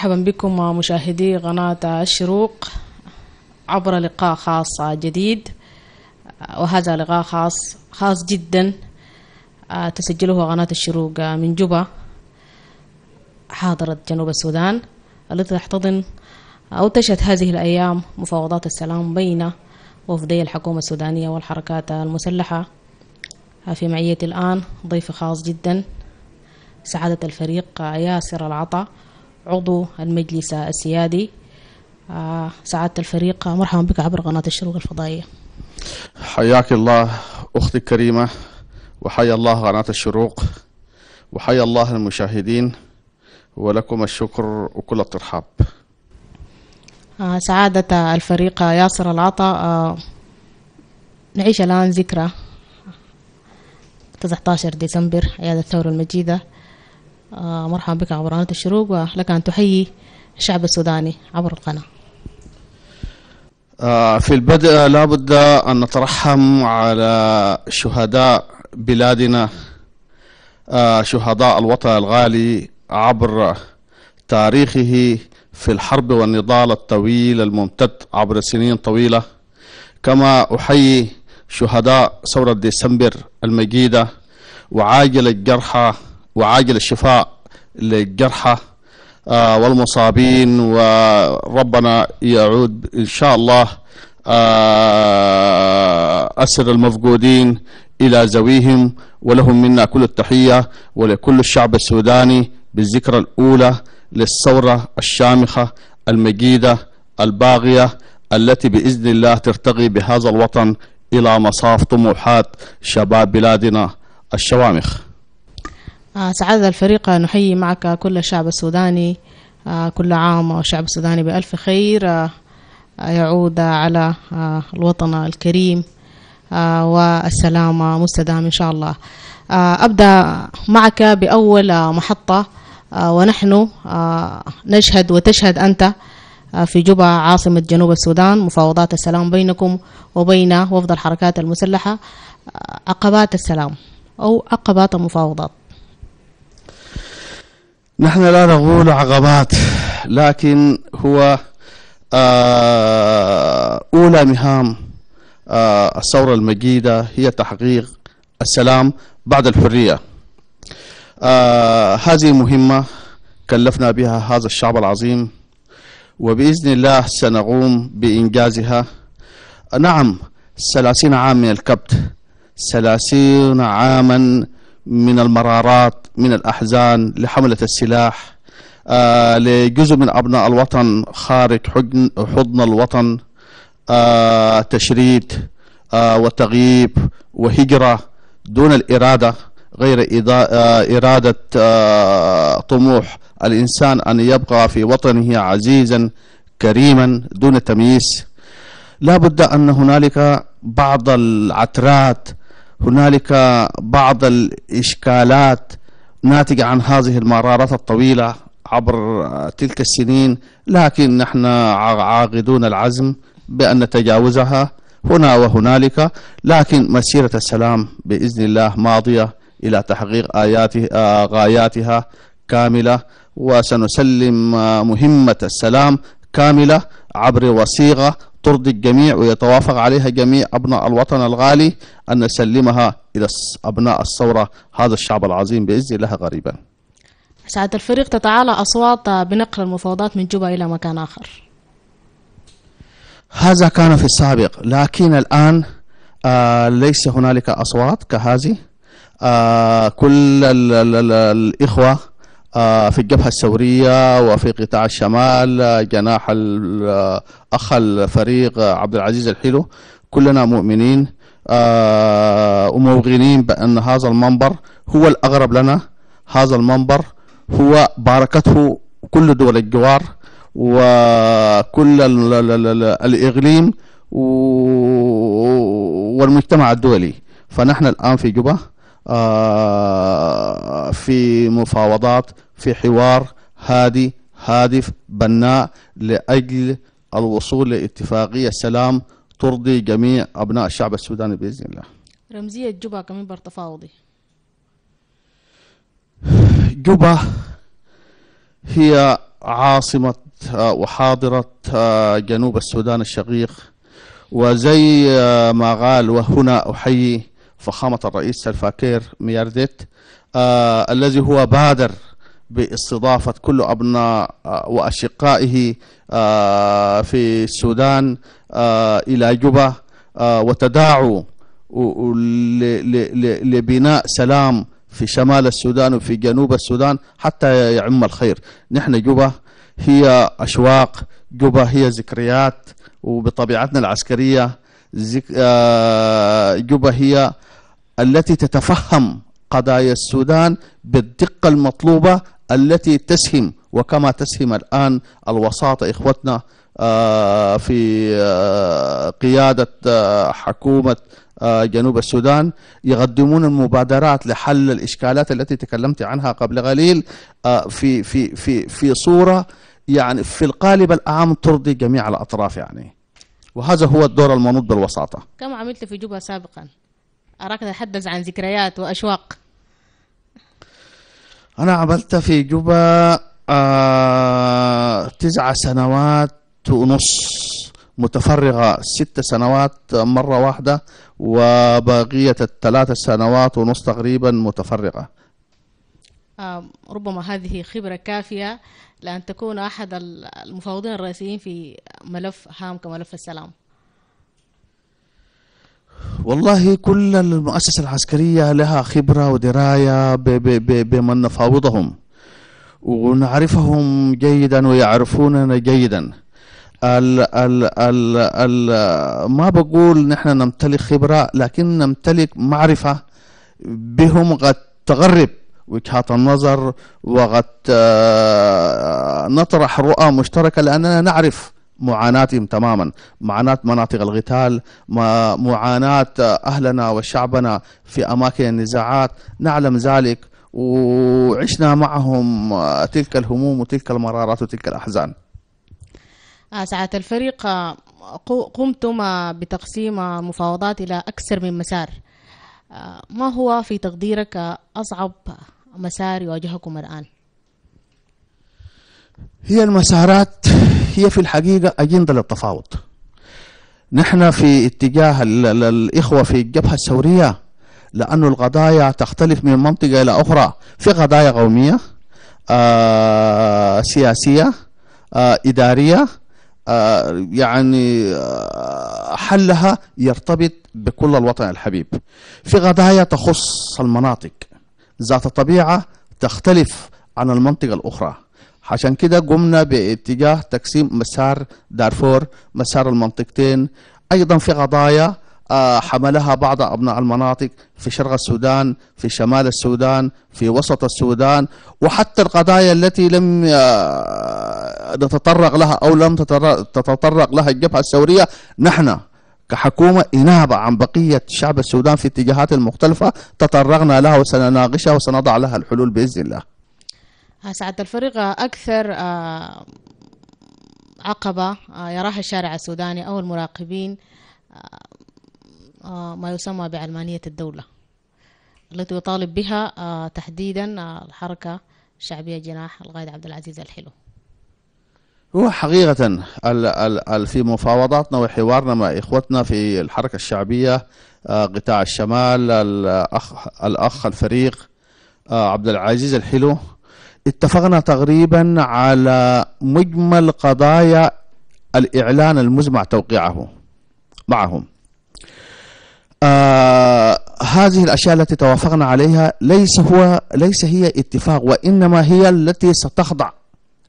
مرحبا بكم مشاهدي قناة الشروق عبر لقاء خاص جديد وهذا لقاء خاص خاص جدا آه، تسجله قناة الشروق من جوبا حاضرة جنوب السودان التي تحتضن أو تشهد هذه الأيام مفاوضات السلام بين وفدي الحكومة السودانية والحركات المسلحة في معية الآن ضيف خاص جدا سعادة الفريق ياسر العطا عضو المجلس السيادي آه، سعادة الفريق مرحبا بك عبر قناة الشروق الفضائية حياك الله أختي الكريمة وحيا الله قناة الشروق وحيا الله المشاهدين ولكم الشكر وكل الترحاب آه، سعادة الفريق ياسر العطا آه، نعيش الآن ذكرى 19 ديسمبر عيادة الثورة المجيدة آه، مرحبا بك عبر قناة الشروق ولك أن تحيي الشعب السوداني عبر القناة آه، في البدء لابد أن نترحم على شهداء بلادنا آه، شهداء الوطن الغالي عبر تاريخه في الحرب والنضال الطويل الممتد عبر سنين طويلة كما أحيي شهداء ثورة ديسمبر المجيدة وعاجل الجرحى وعاجل الشفاء للجرحى آه، والمصابين وربنا يعود إن شاء الله آه، أسر المفقودين إلى زويهم ولهم منا كل التحية ولكل الشعب السوداني بالذكرى الأولى للثورة الشامخة المجيدة الباغية التي بإذن الله ترتقي بهذا الوطن إلى مصاف طموحات شباب بلادنا الشوامخ آه، سعادة الفريق نحيي معك كل الشعب السوداني آه، كل عام والشعب السوداني بألف خير آه، يعود على الوطن الكريم والسلام مستدام إن شاء الله أبدأ معك بأول محطة ونحن نشهد وتشهد أنت في جوبا عاصمة جنوب السودان مفاوضات السلام بينكم وبين وفد الحركات المسلحة عقبات السلام أو عقبات المفاوضات نحن لا نقول عقبات لكن هو آه، أولى مهام آه، الثورة المجيدة هي تحقيق السلام بعد الحرية آه، هذه مهمة كلفنا بها هذا الشعب العظيم وبإذن الله سنقوم بإنجازها نعم ثلاثين عام من الكبت ثلاثين عاما من المرارات من الأحزان لحملة السلاح آه لجزء من أبناء الوطن خارج حضن, حضن الوطن آه تشريد آه وتغييب وهجرة دون الإرادة غير آه، إرادة آه، طموح الإنسان أن يبقى في وطنه عزيزا كريما دون تمييز لا بد أن هنالك بعض العترات هنالك بعض الإشكالات ناتجة عن هذه المرارات الطويلة عبر تلك السنين لكن نحن عاقدون العزم بأن نتجاوزها هنا وهنالك لكن مسيرة السلام بإذن الله ماضية إلى تحقيق آياته آه، غاياتها كاملة وسنسلم مهمة السلام كاملة عبر وصيغة ترضي الجميع ويتوافق عليها جميع أبناء الوطن الغالي أن نسلمها إلى أبناء الثورة هذا الشعب العظيم بإذن الله قريبا سعادة الفريق تتعالى أصوات بنقل المفاوضات من جوبا إلى مكان آخر هذا كان في السابق لكن الآن آه ليس هنالك أصوات كهذه آه كل الـ الـ الـ الإخوة آه، في الجبهة الثورية وفي قطاع الشمال آه، جناح الأخ آه، الفريق عبد العزيز الحلو كلنا مؤمنين وموغنين بأن هذا المنبر هو الأغرب لنا هذا المنبر هو باركته كل دول الجوار وكل الإقليم والمجتمع الدولي فنحن الآن في جبهة في مفاوضات في حوار هادي هادف بناء لأجل الوصول لاتفاقية سلام ترضي جميع أبناء الشعب السوداني بإذن الله رمزية جوبا كمين برتفاوضي جوبا هي عاصمة وحاضرة جنوب السودان الشقيق وزي ما قال وهنا أحيي فخامة الرئيس الفاكير ميارديت آه الذي هو بادر باستضافة كل أبناء آه، وأشقائه آه، في السودان آه، إلى جبة وتداعوا لبناء سلام في شمال السودان وفي جنوب السودان حتى يعم الخير نحن جبة هي أشواق جبة هي ذكريات وبطبيعتنا العسكرية جبة هي التي تتفهم قضايا السودان بالدقة المطلوبة التي تسهم وكما تسهم الآن الوساطة إخوتنا آه، في آه، قيادة آه، حكومة جنوب السودان يقدمون المبادرات لحل الإشكالات التي تكلمت عنها قبل قليل في في في في صورة يعني في القالب العام ترضي جميع الأطراف يعني وهذا هو الدور المنوط بالوساطة كم عملت في جبهة سابقا أراك تتحدث عن ذكريات وأشواق أنا عملت في جوبا آه تسع سنوات ونص متفرغة ست سنوات مرة واحدة وبقية الثلاث سنوات ونص تقريبا متفرغة ربما هذه خبرة كافية لأن تكون أحد المفاوضين الرئيسيين في ملف هام كملف السلام والله كل المؤسسة العسكرية لها خبرة ودراية بمن نفاوضهم ونعرفهم جيدا ويعرفوننا جيدا الـ الـ الـ الـ ما بقول نحن نمتلك خبرة لكن نمتلك معرفة بهم قد تغرب وجهات النظر وقد آه، نطرح رؤى مشتركة لأننا نعرف معاناتهم تماما معاناة مناطق القتال معاناة أهلنا وشعبنا في أماكن النزاعات نعلم ذلك وعشنا معهم تلك الهموم وتلك المرارات وتلك الأحزان آه، سعادة الفريق آه، قمتم بتقسيم مفاوضات إلى أكثر من مسار آه، ما هو في تقديرك أصعب مسار يواجهكم الآن؟ هي المسارات هي في الحقيقة أجندة للتفاوض نحن في اتجاه الإخوة في الجبهة الثورية لأن القضايا تختلف من منطقة إلى أخرى في قضايا قومية آه سياسية آه إدارية آه يعني آه، حلها يرتبط بكل الوطن الحبيب في قضايا تخص المناطق ذات الطبيعة تختلف عن المنطقة الأخرى عشان كده قمنا باتجاه تقسيم مسار دارفور مسار المنطقتين ايضا في قضايا آه، حملها بعض ابناء المناطق في شرق السودان في شمال السودان في وسط السودان وحتى القضايا التي لم آه، نتطرق لها او لم تتطرق لها الجبهه الثوريه نحن كحكومة إنابة عن بقية شعب السودان في اتجاهات المختلفة تطرقنا لها وسنناقشها وسنضع لها الحلول بإذن الله سعد الفريق آه، أكثر آه، عقبة آه، يراها الشارع السوداني أو المراقبين ما يسمى بعلمانية الدولة التي يطالب بها تحديدا الحركة الشعبية جناح القائد عبد العزيز الحلو هو حقيقة في مفاوضاتنا وحوارنا مع إخوتنا في الحركة الشعبية قطاع الشمال الأخ, الأخ الفريق عبد العزيز الحلو اتفقنا تقريبا على مجمل قضايا الإعلان المزمع توقيعه معهم آه هذه الأشياء التي توافقنا عليها ليس هو ليس هي اتفاق وإنما هي التي ستخضع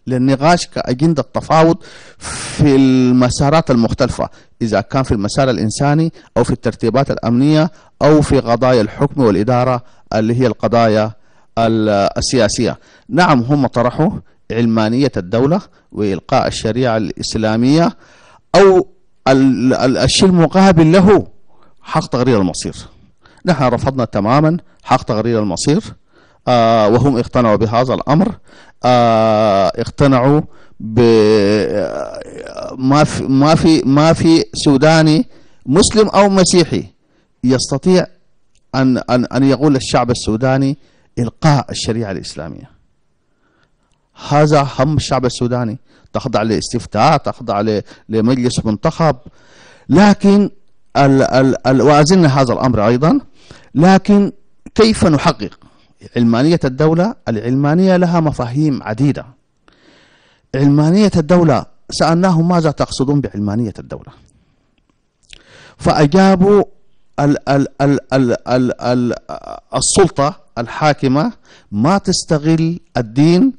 للنقاش كأجندة تفاوض في المسارات المختلفة إذا كان في المسار الإنساني أو في الترتيبات الأمنية أو في قضايا الحكم والإدارة اللي هي القضايا السياسية نعم هم طرحوا علمانية الدولة وإلقاء الشريعة الإسلامية أو الشيء المقابل له حق تغرير المصير نحن رفضنا تماما حق تغرير المصير آه، وهم اقتنعوا بهذا الأمر آه، اقتنعوا ب ما في ما في ما في سوداني مسلم أو مسيحي يستطيع أن أن أن يقول الشعب السوداني إلقاء الشريعة الإسلامية هذا هم الشعب السوداني تخضع لاستفتاء تخضع لمجلس منتخب لكن ال ال ال وأزلنا هذا الأمر أيضا لكن كيف نحقق علمانية الدولة العلمانية لها مفاهيم عديدة علمانية الدولة سألناهم ماذا تقصدون بعلمانية الدولة فأجابوا ال ال ال ال ال ال السلطة الحاكمة ما تستغل الدين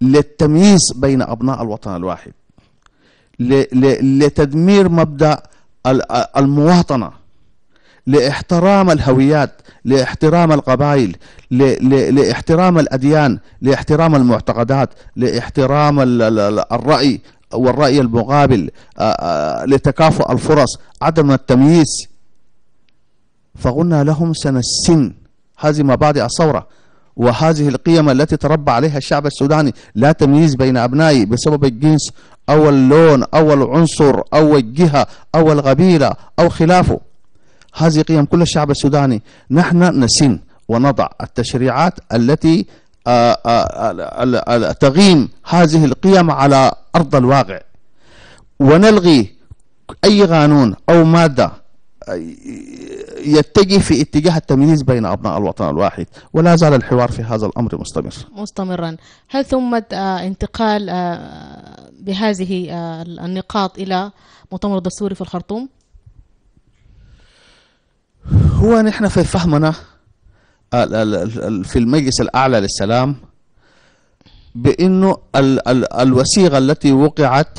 للتمييز بين أبناء الوطن الواحد لتدمير مبدأ المواطنة لاحترام الهويات لاحترام القبائل لاحترام الأديان لاحترام المعتقدات لاحترام الرأي والرأي المقابل لتكافؤ الفرص عدم التمييز فقلنا لهم سنة السن هذه مبادئ الثورة وهذه القيم التي تربى عليها الشعب السوداني لا تمييز بين أبنائي بسبب الجنس أو اللون أو العنصر أو الجهة أو القبيلة أو خلافه هذه قيم كل الشعب السوداني نحن نسن ونضع التشريعات التي آه، آه، آه، تغيم هذه القيم على أرض الواقع ونلغي أي قانون أو مادة يتجه في اتجاه التمييز بين أبناء الوطن الواحد ولا زال الحوار في هذا الأمر مستمر مستمرا هل ثم آه، انتقال آه، بهذه آه، النقاط إلى مؤتمر دستوري في الخرطوم؟ هو نحن في فهمنا في المجلس الأعلى للسلام بأنه الوثيقة التي وقعت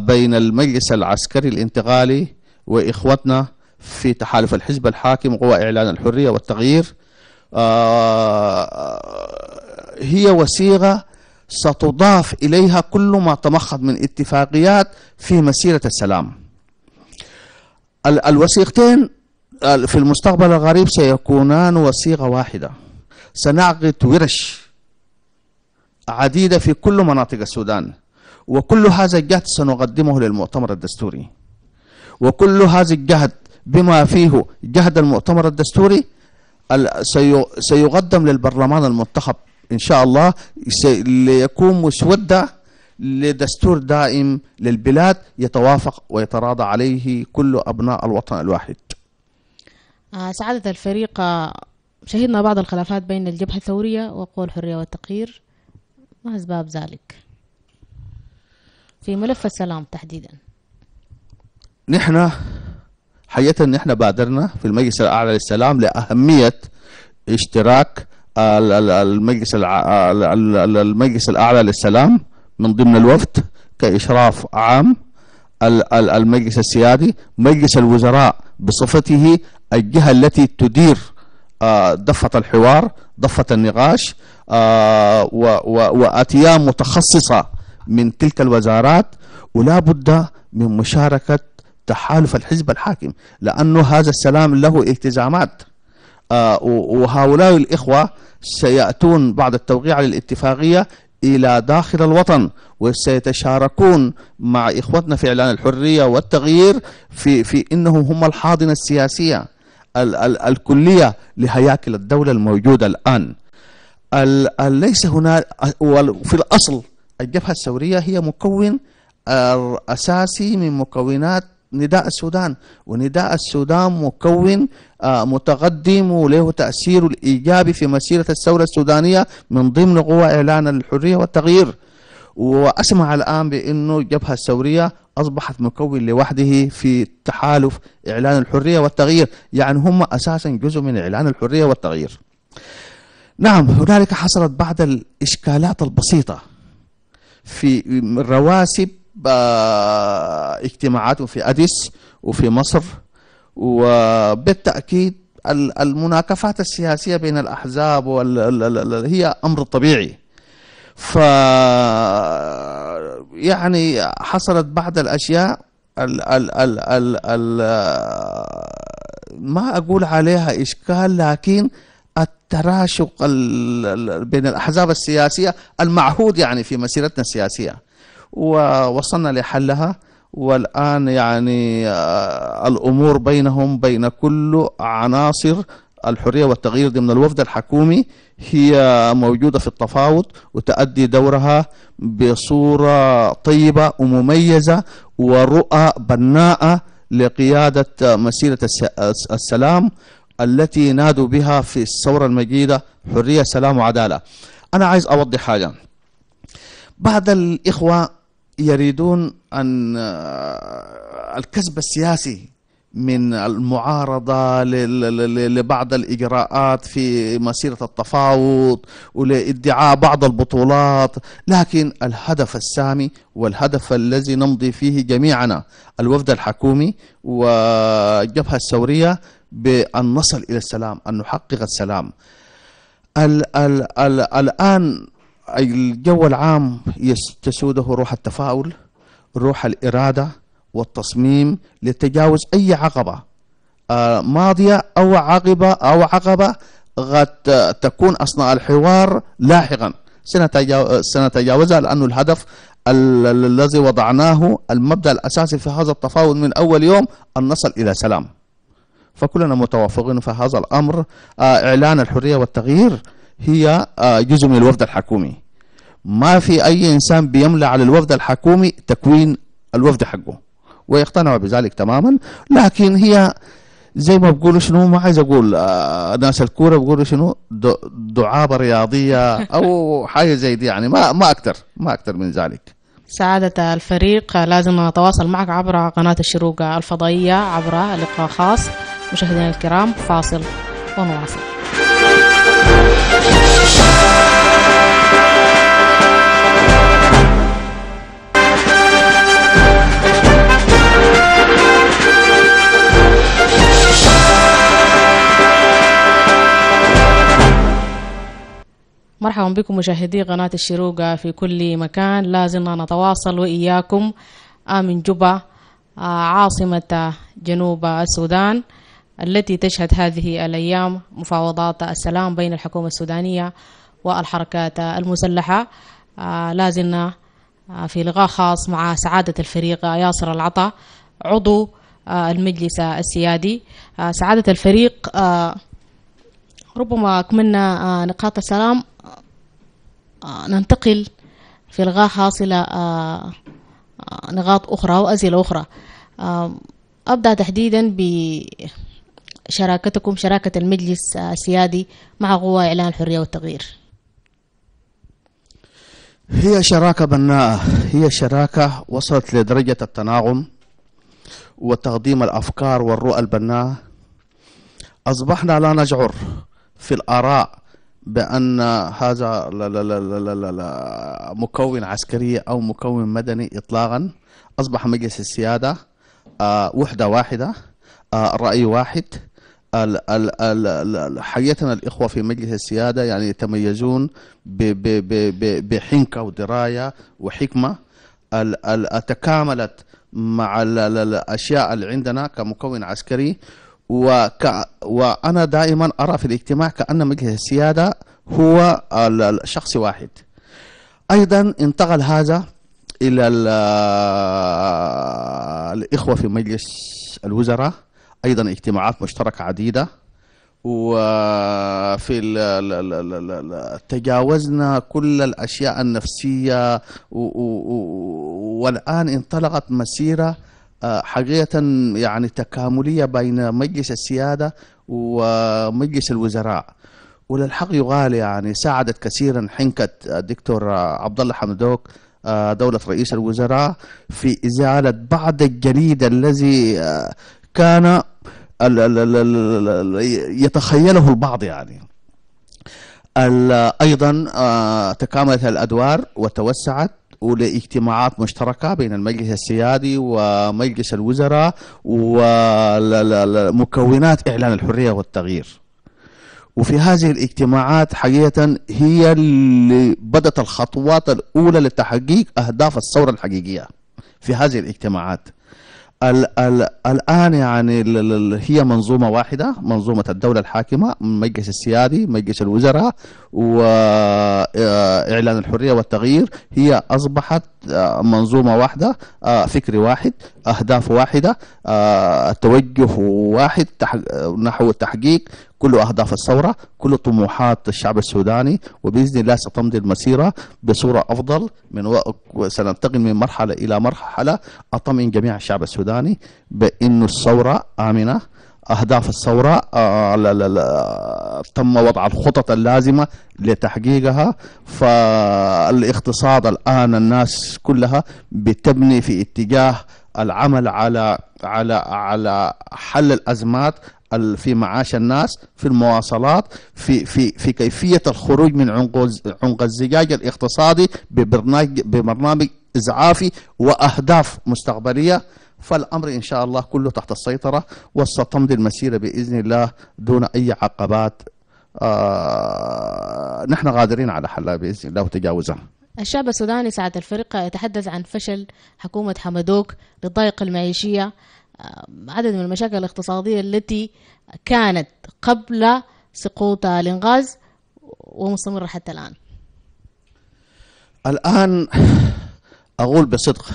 بين المجلس العسكري الانتقالي وإخوتنا في تحالف الحزب الحاكم قوى إعلان الحرية والتغيير آه، هي وسيغة ستضاف إليها كل ما تمخض من اتفاقيات في مسيرة السلام الوثيقتين في المستقبل القريب سيكونان وثيقة واحدة سنعقد ورش عديدة في كل مناطق السودان وكل هذا الجهد سنقدمه للمؤتمر الدستوري وكل هذا الجهد بما فيه جهد المؤتمر الدستوري سيقدم للبرلمان المنتخب إن شاء الله ليكون مسودة لدستور دائم للبلاد يتوافق ويتراضى عليه كل أبناء الوطن الواحد آه، سعادة الفريق آه، شهدنا بعض الخلافات بين الجبهة الثورية وقوى الحرية والتقرير ما أسباب ذلك في ملف السلام تحديدا نحن حقيقة نحن بادرنا في المجلس الأعلى للسلام لأهمية اشتراك المجلس المجلس الأعلى للسلام من ضمن الوفد كإشراف عام المجلس السيادي مجلس الوزراء بصفته الجهة التي تدير ضفة آه، الحوار ضفة النقاش آه، وأتيام متخصصة من تلك الوزارات ولا بد من مشاركة تحالف الحزب الحاكم لأنه هذا السلام له التزامات آه وهؤلاء الإخوة سيأتون بعد التوقيع للاتفاقية إلى داخل الوطن وسيتشاركون مع إخوتنا في إعلان الحرية والتغيير في, في إنهم هم الحاضنة السياسية ال ال الكلية لهياكل الدولة الموجودة الآن ال ليس هناك وفي الأصل الجبهة الثورية هي مكون آه، أساسي من مكونات نداء السودان ونداء السودان مكون آه، متقدم وله تأثير الإيجابي في مسيرة الثورة السودانية من ضمن قوى إعلان الحرية والتغيير وأسمع الآن بأنه الجبهة الثورية أصبحت مكون لوحده في تحالف إعلان الحرية والتغيير يعني هم أساسا جزء من إعلان الحرية والتغيير نعم هنالك حصلت بعض الإشكالات البسيطة في الرواسب اجتماعات في أديس وفي مصر وبالتأكيد المناكفات السياسية بين الأحزاب هي أمر طبيعي ف يعني حصلت بعض الأشياء ال ال ال ال ال ما أقول عليها إشكال لكن التراشق بين الأحزاب السياسية المعهود يعني في مسيرتنا السياسية ووصلنا لحلها والآن يعني آه، الأمور بينهم بين كل عناصر الحرية والتغيير ضمن الوفد الحكومي هي موجودة في التفاوض وتؤدي دورها بصورة طيبة ومميزة ورؤى بناءة لقيادة مسيرة السلام التي نادوا بها في الثورة المجيدة حرية سلام وعدالة أنا عايز أوضح حاجة بعض الإخوة يريدون أن آه، الكسب السياسي من المعارضة لبعض الإجراءات في مسيرة التفاوض ولادعاء بعض البطولات لكن الهدف السامي والهدف الذي نمضي فيه جميعنا الوفد الحكومي والجبهة الثورية بأن نصل إلى السلام أن نحقق السلام الـ الـ الـ الآن الجو العام تسوده روح التفاؤل روح الإرادة والتصميم لتجاوز أي عقبة آه، ماضية أو عقبة أو عقبة قد تكون أثناء الحوار لاحقا آه، سنتجاوزها لأن الهدف الذي وضعناه المبدأ الأساسي في هذا التفاوض من أول يوم أن نصل إلى سلام فكلنا متوافقين في هذا الأمر آه، إعلان الحرية والتغيير هي آه، جزء من الوفد الحكومي ما في أي إنسان بيملى على الوفد الحكومي تكوين الوفد حقه ويقتنعوا بذلك تماما لكن هي زي ما بقولوا شنو ما عايز اقول آه ناس الكوره بيقولوا شنو دعابه رياضيه او حاجه زي دي يعني ما ما اكثر ما اكثر من ذلك سعادة الفريق آه، لازم نتواصل معك عبر قناة الشروق الفضائية عبر لقاء خاص مشاهدينا الكرام فاصل ونواصل مرحبا بكم مشاهدي قناة الشروقة في كل مكان لازلنا نتواصل وإياكم من جبا آه، عاصمة جنوب السودان التي تشهد هذه الأيام مفاوضات السلام بين الحكومة السودانية والحركات المسلحة آه، لازلنا آه، في لقاء خاص مع سعادة الفريق ياسر العطا عضو آه، المجلس السيادي سعادة الفريق ربما أكملنا نقاط السلام ننتقل في لقاء خاص إلى نقاط أخرى وأسئلة أخرى أبدأ تحديدا ب شراكتكم شراكة المجلس السيادي آه، مع قوى إعلان الحرية والتغيير هي شراكة بناءة هي شراكة وصلت لدرجة التناغم وتقديم الأفكار والرؤى البناءة أصبحنا لا نشعر في الآراء بأن هذا لا لا لا لا لا لا مكون عسكري أو مكون مدني إطلاقا أصبح مجلس السيادة آه، وحدة واحدة آه، رأي واحد ال حقيقة الإخوة في مجلس السيادة يعني يتميزون بحنكة ودراية وحكمة تكاملت مع الأشياء اللي عندنا كمكون عسكري وك وأنا دائما أرى في الاجتماع كأن مجلس السيادة هو الشخص واحد أيضا انتقل هذا إلى الإخوة في مجلس الوزراء ايضا اجتماعات مشتركه عديده وفي تجاوزنا كل الاشياء النفسيه والان انطلقت مسيره آه، حقيقه يعني تكامليه بين مجلس السياده ومجلس الوزراء وللحق يقال يعني ساعدت كثيرا حنكه الدكتور عبد الله حمدوك آه، دولة رئيس الوزراء في إزالة بعض الجليد الذي آه، كان يتخيله البعض يعني ايضا آه، تكاملت الادوار وتوسعت ولاجتماعات مشتركه بين المجلس السيادي ومجلس الوزراء ومكونات اعلان الحريه والتغيير وفي هذه الاجتماعات حقيقه هي اللي بدات الخطوات الاولى لتحقيق اهداف الثوره الحقيقيه في هذه الاجتماعات ال ال الان يعني ال ال هي منظومه واحده منظومه الدوله الحاكمه مجلس السيادي مجلس الوزراء واعلان آه، الحريه والتغيير هي اصبحت آه، منظومه واحده آه، فكر واحد اهداف واحده توجه واحد نحو التحقيق كل أهداف الثورة كل طموحات الشعب السوداني وبإذن الله ستمضي المسيرة بصورة أفضل من و... سننتقل من مرحلة إلى مرحلة أطمئن جميع الشعب السوداني بأن الثورة آمنة أهداف الثورة آه لا لا لا تم وضع الخطط اللازمة لتحقيقها فالاقتصاد الآن الناس كلها بتبني في اتجاه العمل على على على حل الأزمات في معاش الناس في المواصلات في في في كيفيه الخروج من عنق الزجاج الاقتصادي ببرنامج ببرنامج اسعافي واهداف مستقبليه فالامر ان شاء الله كله تحت السيطره وستمضي المسيره باذن الله دون اي عقبات آه نحن قادرين على حلها باذن الله وتجاوزها. الشعب السوداني سعد الفرقه يتحدث عن فشل حكومه حمدوك للضائقه المعيشيه عدد من المشاكل الاقتصادية التي كانت قبل سقوط الانغاز ومستمرة حتى الآن الآن أقول بصدق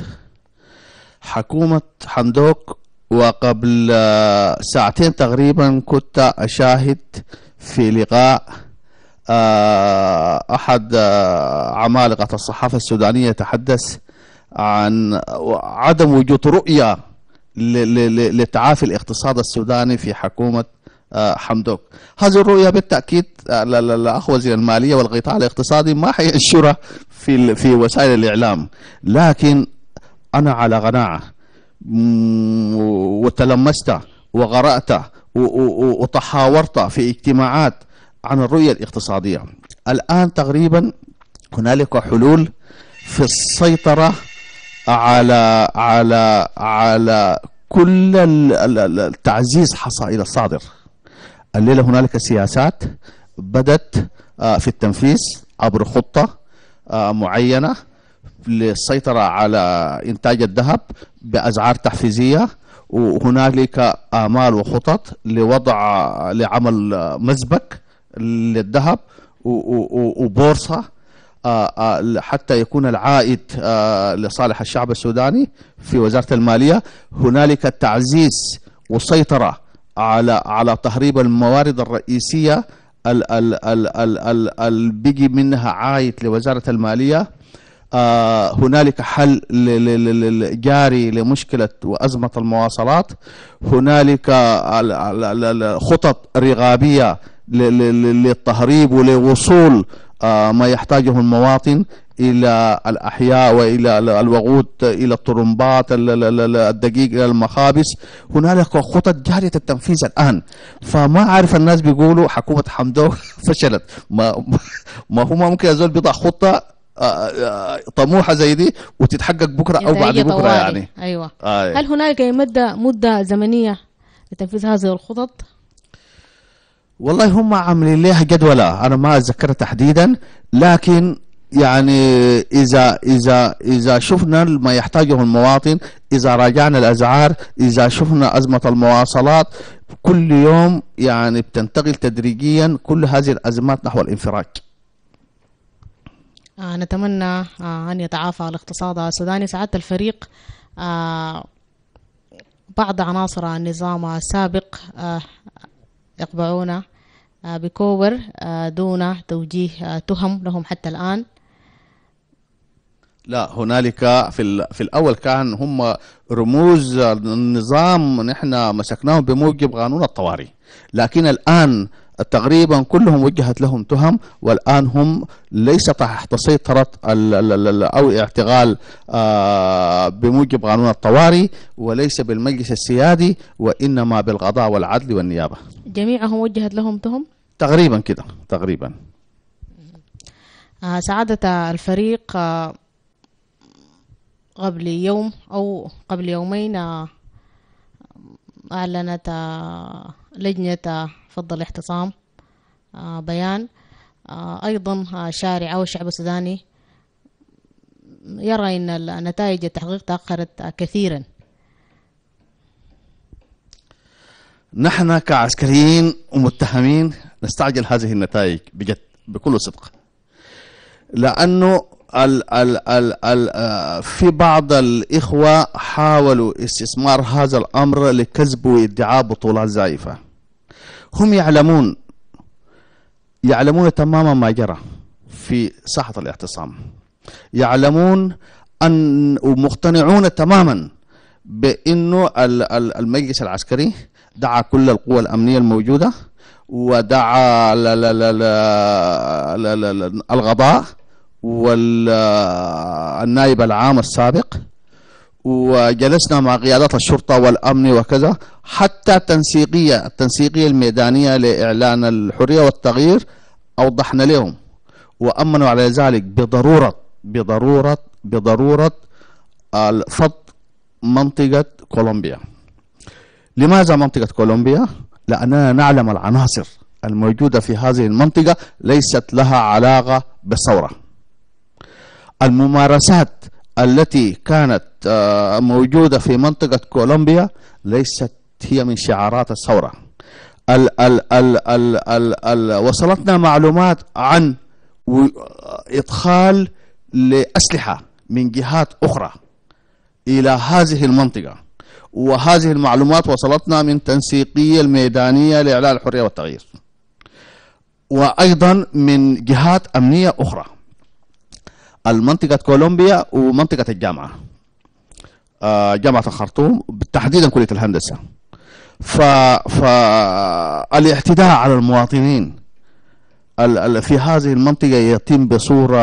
حكومة حمدوك وقبل ساعتين تقريبا كنت أشاهد في لقاء آه، أحد آه، عمالقة الصحافة السودانية يتحدث عن عدم وجود رؤية لتعافي الاقتصاد السوداني في حكومة آه، حمدوك هذه الرؤية بالتأكيد الأخ آه، وزير المالية والقطاع الاقتصادي ما حينشرها في, في وسائل الإعلام لكن أنا على قناعة وتلمست وقرأت وتحاورت في اجتماعات عن الرؤية الاقتصادية الآن تقريبا هنالك حلول في السيطرة على على على كل التعزيز حصائل الصادر الليله هنالك سياسات بدت آه، في التنفيذ عبر خطه آه، معينه للسيطره على انتاج الذهب باسعار تحفيزيه وهنالك امال وخطط لوضع لعمل مزبك للذهب وبورصه آه، آه، حتى يكون العائد آه، لصالح الشعب السوداني في وزارة المالية هنالك تعزيز وسيطرة على على تهريب الموارد الرئيسية ال بيجي منها عائد لوزارة المالية هنالك حل جاري لمشكلة وأزمة المواصلات هنالك خطط رغابية للتهريب ولوصول آه، ما يحتاجه المواطن الى الاحياء والى الوقود الى الطرمبات الدقيق الى المخابز هنالك خطط جاريه التنفيذ الان فما عارف الناس بيقولوا حكومه حمدوك فشلت ما ما هو ممكن يزول بيضع خطه آه، آه، طموحه زي دي وتتحقق بكره او بعد بكره طوالي. يعني ايوه آه. هل هنالك مده مده زمنيه لتنفيذ هذه الخطط والله هم عاملين لها جدولة أنا ما أتذكر تحديدا لكن يعني إذا إذا إذا شفنا ما يحتاجه المواطن إذا راجعنا الأسعار إذا شفنا أزمة المواصلات كل يوم يعني بتنتقل تدريجيا كل هذه الأزمات نحو الانفراج آه نتمنى آه أن يتعافى الاقتصاد السوداني سعادة الفريق آه بعض عناصر النظام السابق آه، يقبعون آه، بكوبر آه، دون توجيه آه، تهم لهم حتى الآن لا هنالك في في الاول كان هم رموز النظام نحن مسكناهم بموجب قانون الطوارئ لكن الان تقريبا كلهم وجهت لهم تهم والان هم ليس تحت سيطره او اعتقال بموجب قانون الطوارئ وليس بالمجلس السيادي وانما بالقضاء والعدل والنيابه جميعهم وجهت لهم تهم؟ تقريبا كده تقريبا آه سعادة الفريق آه قبل يوم أو قبل يومين آه أعلنت آه، لجنة آه، فض الاحتصام آه، بيان أيضا شارع أو الشعب السوداني يرى أن نتائج التحقيق تأخرت كثيرا نحن كعسكريين ومتهمين نستعجل هذه النتائج بجد بكل صدق لأنه ال ال ال الـ آه، في بعض الإخوة حاولوا استثمار هذا الأمر لكذب وادعاء بطولات زائفة هم يعلمون يعلمون تماما ما جرى في ساحة الاعتصام يعلمون أن ومقتنعون تماما بأنه المجلس العسكري دعا كل القوى الأمنية الموجودة ودعا الغضاء والنائب العام السابق وجلسنا مع قيادات الشرطة والأمن وكذا حتى تنسيقية التنسيقية الميدانية لإعلان الحرية والتغيير أوضحنا لهم وأمنوا على ذلك بضرورة بضرورة بضرورة فض منطقة كولومبيا لماذا منطقة كولومبيا؟ لأننا نعلم العناصر الموجودة في هذه المنطقة ليست لها علاقة بالثورة الممارسات التي كانت آه، موجودة في منطقة كولومبيا ليست هي من شعارات الثورة ال ال ال ال ال ال وصلتنا معلومات عن آه، إدخال لأسلحة من جهات أخرى إلى هذه المنطقة وهذه المعلومات وصلتنا من تنسيقية الميدانية لإعلان الحرية والتغيير وأيضا من جهات أمنية أخرى المنطقة كولومبيا ومنطقة الجامعة آه، جامعة الخرطوم تحديدا كلية الهندسة ف... على المواطنين في هذه المنطقة يتم بصورة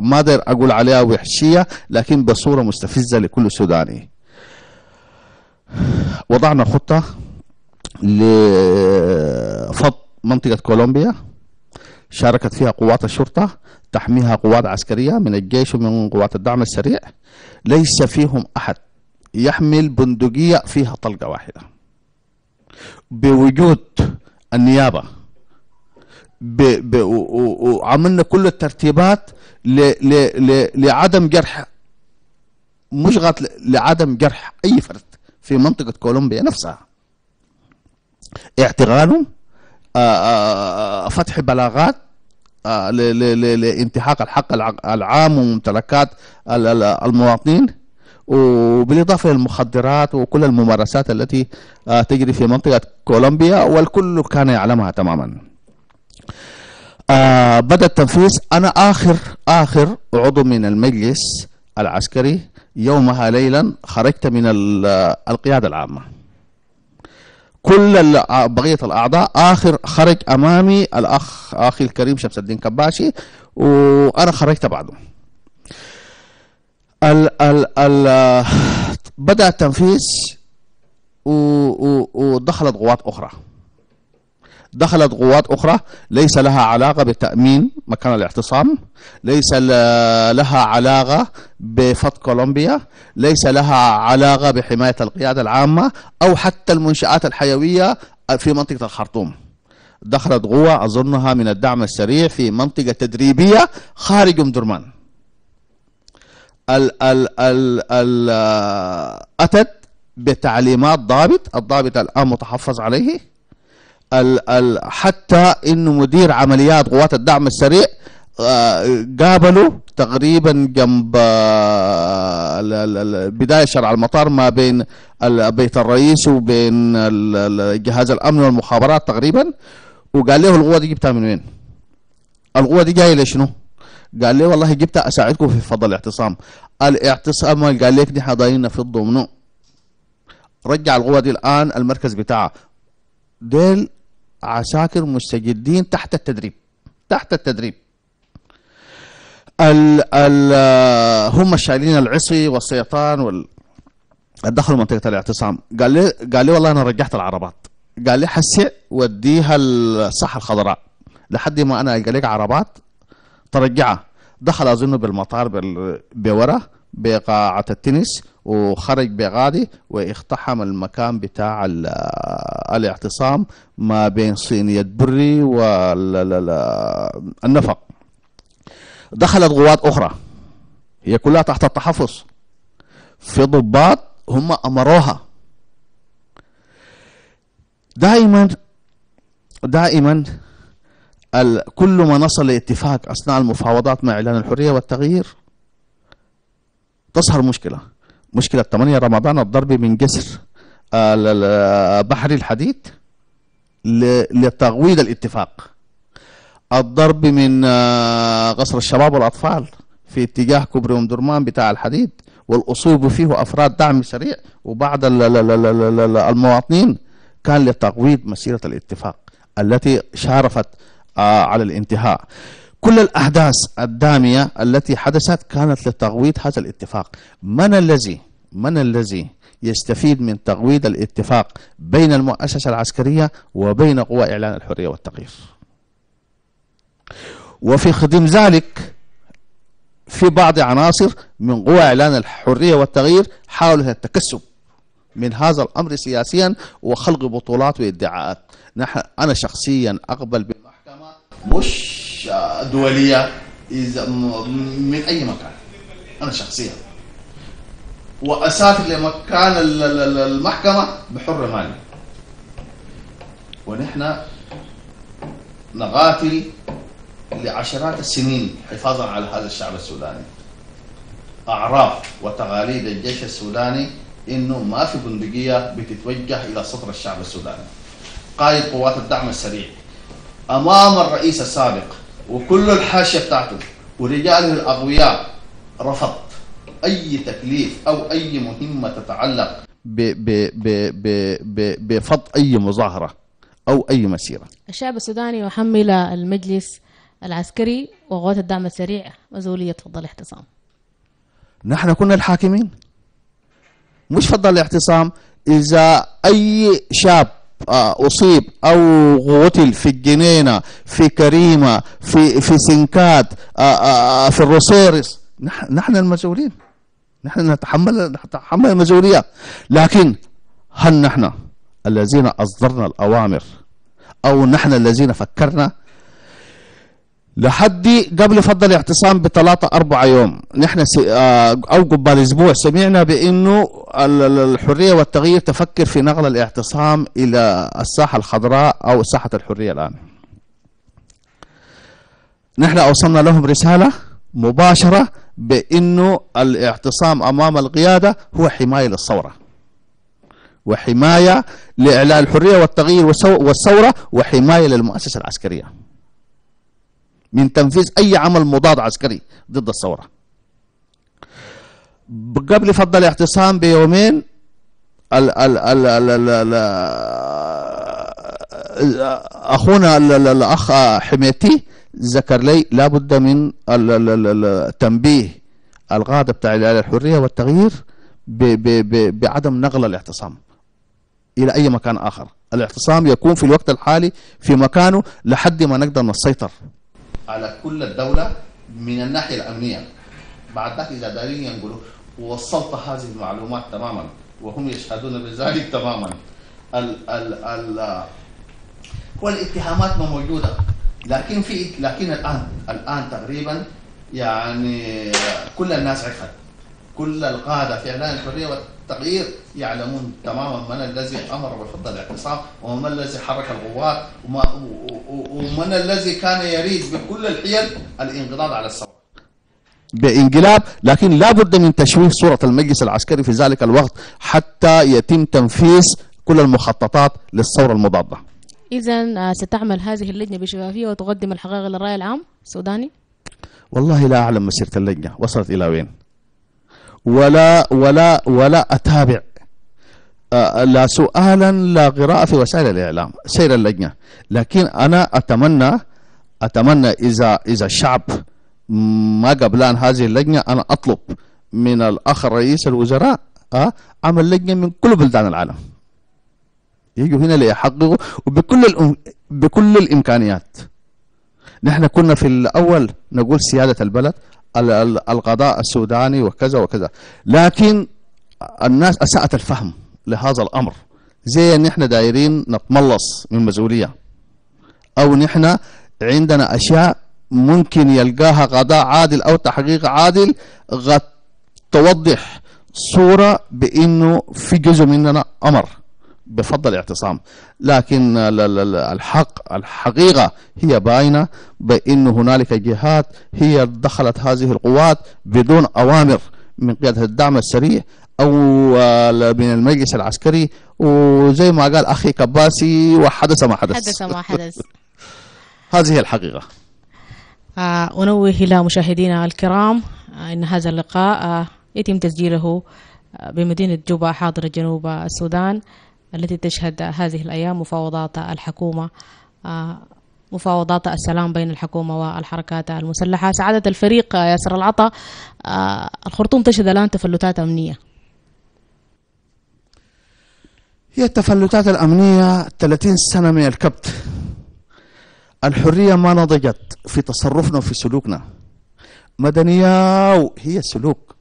ما أقدر أقول عليها وحشية لكن بصورة مستفزة لكل سوداني وضعنا خطة لفض منطقة كولومبيا شاركت فيها قوات الشرطة تحميها قوات عسكرية من الجيش ومن قوات الدعم السريع ليس فيهم أحد يحمل بندقية فيها طلقة واحدة بوجود النيابة ب ب وعملنا كل الترتيبات ل ل ل لعدم جرح مش لعدم جرح أي فرد في منطقة كولومبيا نفسها اعتقاله آه، آه، آه، فتح بلاغات لانتهاك الحق العام وممتلكات المواطنين وبالإضافة للمخدرات وكل الممارسات التي تجري في منطقة كولومبيا والكل كان يعلمها تماما بدأ التنفيذ أنا آخر آخر عضو من المجلس العسكري يومها ليلا خرجت من القيادة العامة كل بقية الأعضاء آخر خرج أمامي الأخ أخي الكريم شمس الدين كباشي وأنا خرجت بعده ال ال ال بدأ التنفيذ ودخلت قوات أخرى دخلت قوات أخرى ليس لها علاقة بتأمين مكان الاعتصام ليس لها علاقة بفت كولومبيا ليس لها علاقة بحماية القيادة العامة أو حتى المنشآت الحيوية في منطقة الخرطوم دخلت قوة أظنها من الدعم السريع في منطقة تدريبية خارج أم درمان ال ال ال ال أتت بتعليمات ضابط الضابط الآن متحفظ عليه ال ال حتى انه مدير عمليات قوات الدعم السريع آه، قابلوا تقريبا جنب آه، بدايه شارع المطار ما بين بيت الرئيس وبين جهاز الامن والمخابرات تقريبا وقال له القوه دي جبتها من وين؟ القوه دي جايه لشنو؟ قال لي والله جبتها اساعدكم في فضل الاعتصام الاعتصام قال لك نحن ضايلين في الضمنه رجع القوه دي الان المركز بتاعها ديل عساكر مستجدين تحت التدريب تحت التدريب ال ال هم شايلين العصي والسيطان وال دخلوا منطقه الاعتصام قال لي قال لي والله انا رجعت العربات قال لي حسي وديها الصحه الخضراء لحد ما انا القى لك عربات ترجعها دخل اظن بالمطار بورا بقاعه التنس وخرج بغادي واقتحم المكان بتاع الاعتصام ما بين صينية بري والنفق دخلت قوات أخرى هي كلها تحت التحفظ في ضباط هم أمروها دائما دائما كل ما نصل لاتفاق أثناء المفاوضات مع إعلان الحرية والتغيير تظهر مشكلة مشكلة 8 رمضان الضرب من جسر آه، آه، بحر الحديد لتغويض الاتفاق الضرب من قصر آه، الشباب والأطفال في اتجاه كوبري أم درمان بتاع الحديد والأصوب فيه أفراد دعم سريع وبعض المواطنين كان لتغويض مسيرة الاتفاق التي شارفت على الانتهاء كل الأحداث الدامية التي حدثت كانت لتغويض هذا الاتفاق من الذي من الذي يستفيد من تغويض الاتفاق بين المؤسسة العسكرية وبين قوى إعلان الحرية والتغيير وفي خدم ذلك في بعض عناصر من قوى إعلان الحرية والتغيير حاولت التكسب من هذا الأمر سياسيا وخلق بطولات وادعاءات نحن أنا شخصيا أقبل مش دولية اذا من أي مكان أنا شخصيا وأسافر لمكان المحكمة بحر مالي ونحن نقاتل لعشرات السنين حفاظا على هذا الشعب السوداني أعراف وتقاليد الجيش السوداني إنه ما في بندقية بتتوجه إلى سطر الشعب السوداني قائد قوات الدعم السريع امام الرئيس السابق وكل الحاشيه بتاعته ورجاله الاغوياء رفض اي تكليف او اي مهمه تتعلق بفض اي مظاهره او اي مسيره. الشعب السوداني يحمل المجلس العسكري وقوات الدعم السريع مسؤوليه فض الاعتصام. نحن كنا الحاكمين. مش فض الاعتصام اذا اي شاب آه، أصيب أو قتل في الجنينة في كريمة في في سنكات آه، آه، في الروسيرس نحن المسؤولين نحن نتحمل نتحمل المسؤولية لكن هل نحن الذين أصدرنا الأوامر أو نحن الذين فكرنا لحد قبل فض الاعتصام بثلاثة أربعة يوم نحن آه، أو قبل أسبوع سمعنا بأنه الحرية والتغيير تفكر في نقل الاعتصام إلى الساحة الخضراء أو ساحة الحرية الآن نحن أوصلنا لهم رسالة مباشرة بأنه الاعتصام أمام القيادة هو حماية للثورة وحماية لإعلان الحرية والتغيير والثورة وحماية للمؤسسة العسكرية من تنفيذ أي عمل مضاد عسكري ضد الثورة قبل فض الاعتصام بيومين ال ال ال ال ال ال أخونا الأخ حميتي ذكر لي لابد من تنبيه القادة بتاع الحرية والتغيير ب ب ب بعدم نقل الاعتصام إلى أي مكان آخر الاعتصام يكون في الوقت الحالي في مكانه لحد ما نقدر نسيطر على كل الدولة من الناحية الأمنية بعد ذلك إذا دارين ينقلوا وصلت هذه المعلومات تماما وهم يشهدون بذلك تماما ال ال ال والاتهامات ما موجودة لكن في لكن الآن الآن تقريبا يعني كل الناس عرفت كل القادة في إعلان الحرية والتغيير يعلمون تماما من الذي أمر بفض الاعتصام ومن الذي حرك القوات ومن الذي كان يريد بكل الحيل الانقضاض على الثورة بانقلاب لكن لا بد من تشويه صورة المجلس العسكري في ذلك الوقت حتى يتم تنفيذ كل المخططات للثورة المضادة إذا آه، ستعمل هذه اللجنة بشفافية وتقدم الحقائق للرأي العام السوداني؟ والله لا أعلم مسيرة اللجنة وصلت إلى وين ولا ولا ولا أتابع آه، لا سؤالا لا قراءة في وسائل الإعلام سير اللجنة لكن أنا أتمنى أتمنى إذا إذا الشعب ما قبلان هذه اللجنة أنا أطلب من الأخ رئيس الوزراء أه؟ عمل لجنة من كل بلدان العالم يجوا هنا ليحققوا وبكل الأم... بكل الإمكانيات نحن كنا في الأول نقول سيادة البلد القضاء السوداني وكذا وكذا لكن الناس اساءت الفهم لهذا الامر زي ان احنا دايرين نتملص من مسؤوليه او نحن عندنا اشياء ممكن يلقاها قضاء عادل او تحقيق عادل غت توضح صوره بانه في جزء مننا امر بفضل الاعتصام لكن الحق الحقيقة هي باينة بأن هنالك جهات هي دخلت هذه القوات بدون أوامر من قيادة الدعم السريع أو آه، من المجلس العسكري وزي ما قال أخي كباسي وحدث ما حدث حدث ما حدث هذه الحقيقة آه، أنوه إلى مشاهدينا الكرام آه، أن هذا اللقاء يتم تسجيله بمدينة جوبا حاضرة جنوب السودان التي تشهد هذه الأيام مفاوضات الحكومة آه، مفاوضات السلام بين الحكومة والحركات المسلحة سعادة الفريق آه، ياسر العطا آه، الخرطوم تشهد الآن تفلتات أمنية هي التفلتات الأمنية 30 سنة من الكبت الحرية ما نضجت في تصرفنا وفي سلوكنا مدنية هي سلوك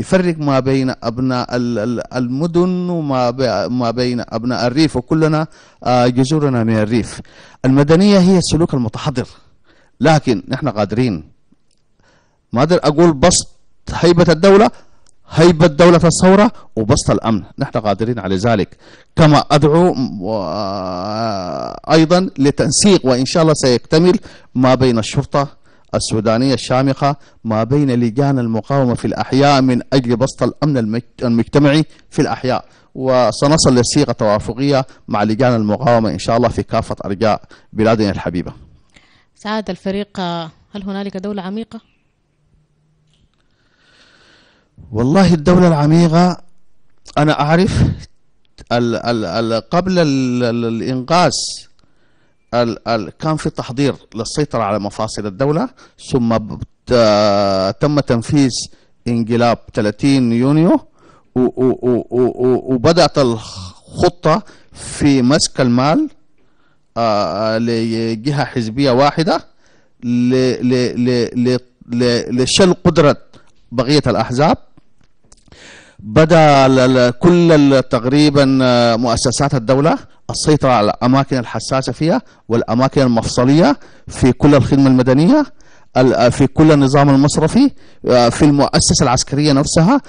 يفرق ما بين أبناء المدن وما ما بين أبناء الريف وكلنا آه، جذورنا من الريف المدنية هي السلوك المتحضر لكن نحن قادرين ما أقدر أقول بسط هيبة الدولة هيبة دولة الثورة وبسط الأمن نحن قادرين على ذلك كما أدعو آه، أيضا لتنسيق وإن شاء الله سيكتمل ما بين الشرطة السودانية الشامخة ما بين لجان المقاومة في الأحياء من أجل بسط الأمن المجتمعي في الأحياء وسنصل لصيغة توافقية مع لجان المقاومة إن شاء الله في كافة أرجاء بلادنا الحبيبة سعادة الفريق هل هنالك دولة عميقة؟ والله الدولة العميقة أنا أعرف قبل الإنقاذ ال ال كان في تحضير للسيطرة على مفاصل الدولة ثم تم تنفيذ انقلاب 30 يونيو وبدأت الخطة في مسك المال آه، لجهة حزبية واحدة لشل قدرة بقية الأحزاب بدأ كل تقريبا آه، مؤسسات الدولة السيطرة على الأماكن الحساسة فيها والأماكن المفصلية في كل الخدمة المدنية آه، في كل النظام المصرفي آه، في المؤسسة العسكرية نفسها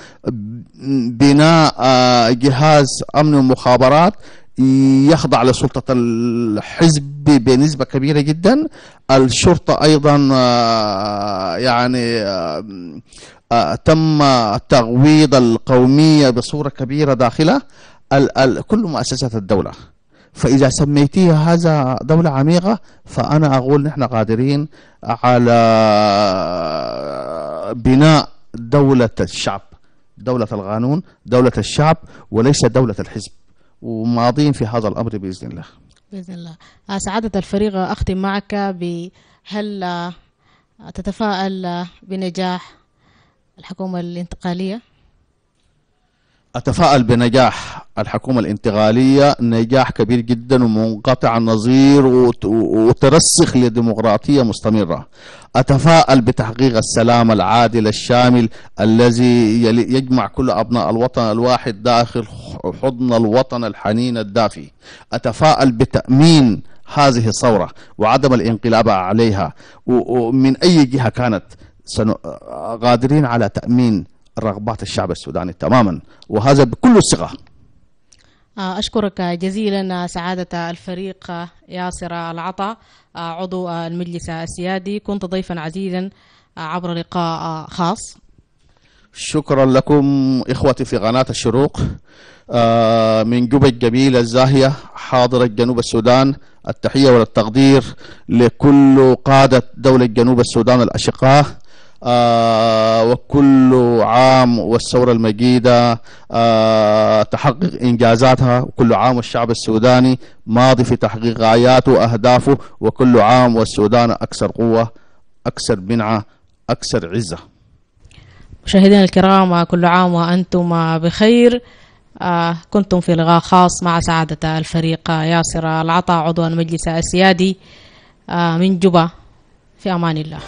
بناء آه، جهاز أمن ومخابرات يخضع لسلطة الحزب بنسبة كبيرة جدا الشرطة أيضا يعني تم تغويض القومية بصورة كبيرة داخله كل مؤسسات الدولة فإذا سميتيها هذا دولة عميقة فأنا أقول نحن قادرين على بناء دولة الشعب دولة القانون دولة الشعب وليس دولة الحزب وماضين في هذا الأمر بإذن الله بإذن الله سعادة الفريق أختم معك بهل تتفائل بنجاح الحكومة الانتقالية؟ أتفائل بنجاح الحكومة الانتقالية نجاح كبير جدا ومنقطع النظير وترسخ لديمقراطية مستمرة أتفائل بتحقيق السلام العادل الشامل الذي يجمع كل أبناء الوطن الواحد داخل حضن الوطن الحنين الدافي أتفائل بتأمين هذه الثورة وعدم الانقلاب عليها ومن أي جهة كانت قادرين على تأمين رغبات الشعب السوداني تماما وهذا بكل الصغة آه، أشكرك جزيلا سعادة الفريق ياسر العطا آه، عضو المجلس السيادي كنت ضيفا عزيزا آه، عبر لقاء خاص شكرا لكم إخوتي في قناة الشروق من جوبة الجميلة الزاهية حاضرة جنوب السودان التحية والتقدير لكل قادة دولة جنوب السودان الأشقاء آه وكل عام والثورة المجيدة آه تحقق إنجازاتها وكل عام والشعب السوداني ماضي في تحقيق غاياته وأهدافه وكل عام والسودان أكثر قوة أكثر منعة أكثر عزة مشاهدينا الكرام كل عام وأنتم بخير آه كنتم في لقاء خاص مع سعادة الفريق ياسر العطا عضو المجلس السيادي آه من جبا في أمان الله